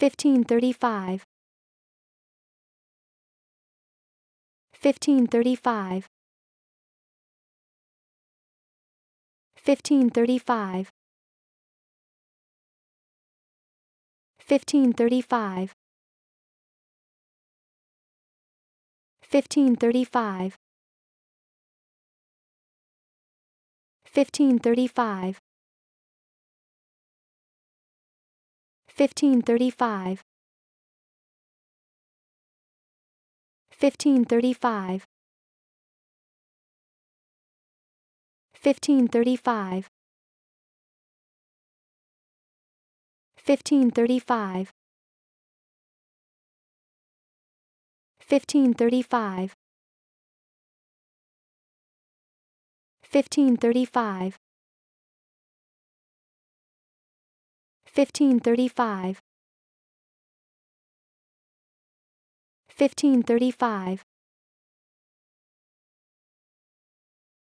1535 1535 1535 1535 1535 1535 1535 1535 1535 1535 1535 1535 1535 1535